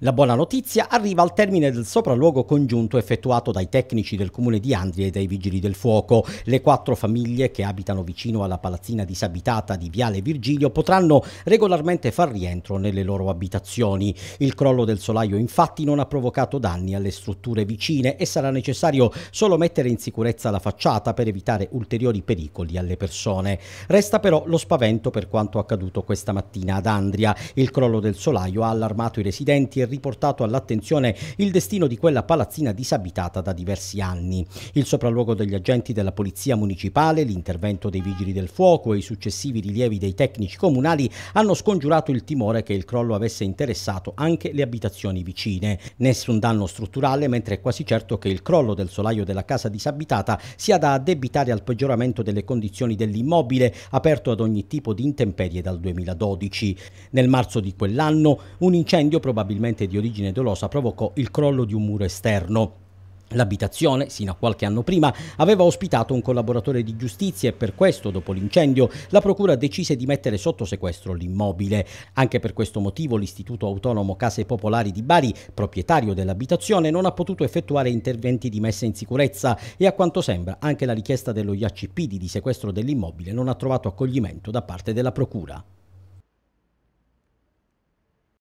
La buona notizia arriva al termine del sopralluogo congiunto effettuato dai tecnici del comune di Andria e dai vigili del fuoco. Le quattro famiglie che abitano vicino alla palazzina disabitata di Viale Virgilio potranno regolarmente far rientro nelle loro abitazioni. Il crollo del solaio infatti non ha provocato danni alle strutture vicine e sarà necessario solo mettere in sicurezza la facciata per evitare ulteriori pericoli alle persone. Resta però lo spavento per quanto accaduto questa mattina ad Andria. Il crollo del solaio ha allarmato i residenti e riportato all'attenzione il destino di quella palazzina disabitata da diversi anni. Il sopralluogo degli agenti della Polizia Municipale, l'intervento dei Vigili del Fuoco e i successivi rilievi dei tecnici comunali hanno scongiurato il timore che il crollo avesse interessato anche le abitazioni vicine. Nessun danno strutturale, mentre è quasi certo che il crollo del solaio della casa disabitata sia da addebitare al peggioramento delle condizioni dell'immobile, aperto ad ogni tipo di intemperie dal 2012. Nel marzo di quell'anno un incendio probabilmente incidente di origine dolosa provocò il crollo di un muro esterno. L'abitazione, sino a qualche anno prima, aveva ospitato un collaboratore di giustizia e per questo, dopo l'incendio, la Procura decise di mettere sotto sequestro l'immobile. Anche per questo motivo l'Istituto Autonomo Case Popolari di Bari, proprietario dell'abitazione, non ha potuto effettuare interventi di messa in sicurezza e a quanto sembra anche la richiesta dello IACP di sequestro dell'immobile non ha trovato accoglimento da parte della Procura.